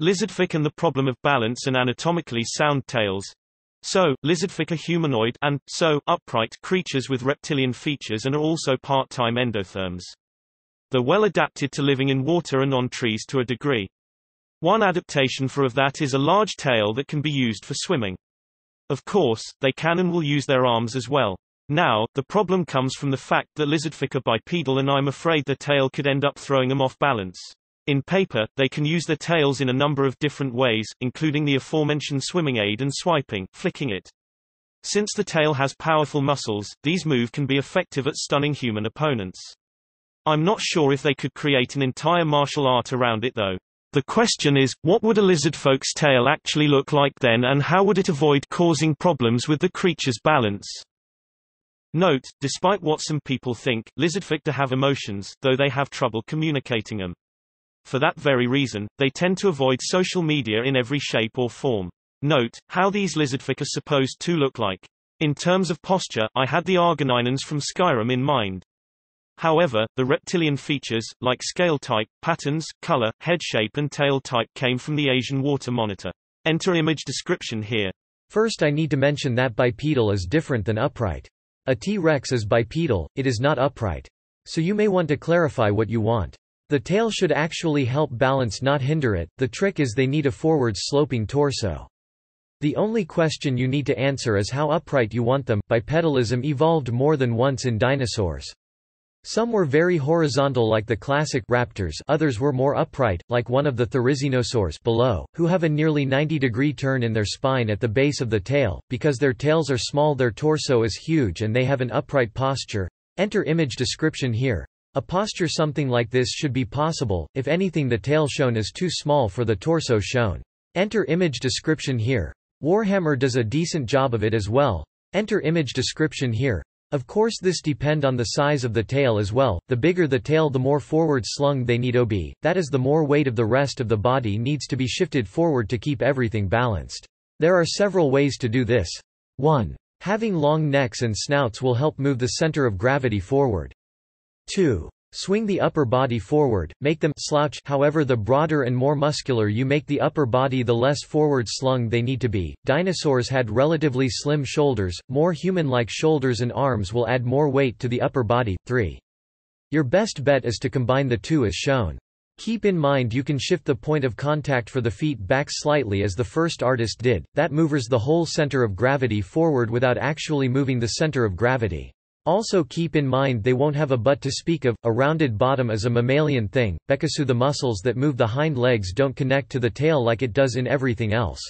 Lizardfic and the problem of balance and anatomically sound tails. So, lizardfic are humanoid and, so, upright creatures with reptilian features and are also part-time endotherms. They're well adapted to living in water and on trees to a degree. One adaptation for of that is a large tail that can be used for swimming. Of course, they can and will use their arms as well. Now, the problem comes from the fact that lizardfic are bipedal and I'm afraid the tail could end up throwing them off balance. In paper, they can use their tails in a number of different ways, including the aforementioned swimming aid and swiping, flicking it. Since the tail has powerful muscles, these moves can be effective at stunning human opponents. I'm not sure if they could create an entire martial art around it though. The question is, what would a lizardfolk's tail actually look like then and how would it avoid causing problems with the creature's balance? Note, despite what some people think, lizardfolk do have emotions, though they have trouble communicating them. For that very reason, they tend to avoid social media in every shape or form. Note, how these lizardfolk are supposed to look like. In terms of posture, I had the Argoninans from Skyrim in mind. However, the reptilian features, like scale type, patterns, color, head shape and tail type came from the Asian water monitor. Enter image description here. First I need to mention that bipedal is different than upright. A T-Rex is bipedal, it is not upright. So you may want to clarify what you want. The tail should actually help balance not hinder it, the trick is they need a forward sloping torso. The only question you need to answer is how upright you want them. Bipedalism evolved more than once in dinosaurs. Some were very horizontal like the classic raptors others were more upright, like one of the therizinosaurs below, who have a nearly 90-degree turn in their spine at the base of the tail, because their tails are small their torso is huge and they have an upright posture. Enter image description here. A posture something like this should be possible, if anything the tail shown is too small for the torso shown. Enter image description here. Warhammer does a decent job of it as well. Enter image description here. Of course this depend on the size of the tail as well, the bigger the tail the more forward slung they need ob, that is the more weight of the rest of the body needs to be shifted forward to keep everything balanced. There are several ways to do this. 1. Having long necks and snouts will help move the center of gravity forward. 2. Swing the upper body forward, make them slouch however the broader and more muscular you make the upper body the less forward slung they need to be. Dinosaurs had relatively slim shoulders, more human-like shoulders and arms will add more weight to the upper body. 3. Your best bet is to combine the two as shown. Keep in mind you can shift the point of contact for the feet back slightly as the first artist did, that movers the whole center of gravity forward without actually moving the center of gravity. Also keep in mind they won't have a butt to speak of, a rounded bottom is a mammalian thing, Because the muscles that move the hind legs don't connect to the tail like it does in everything else.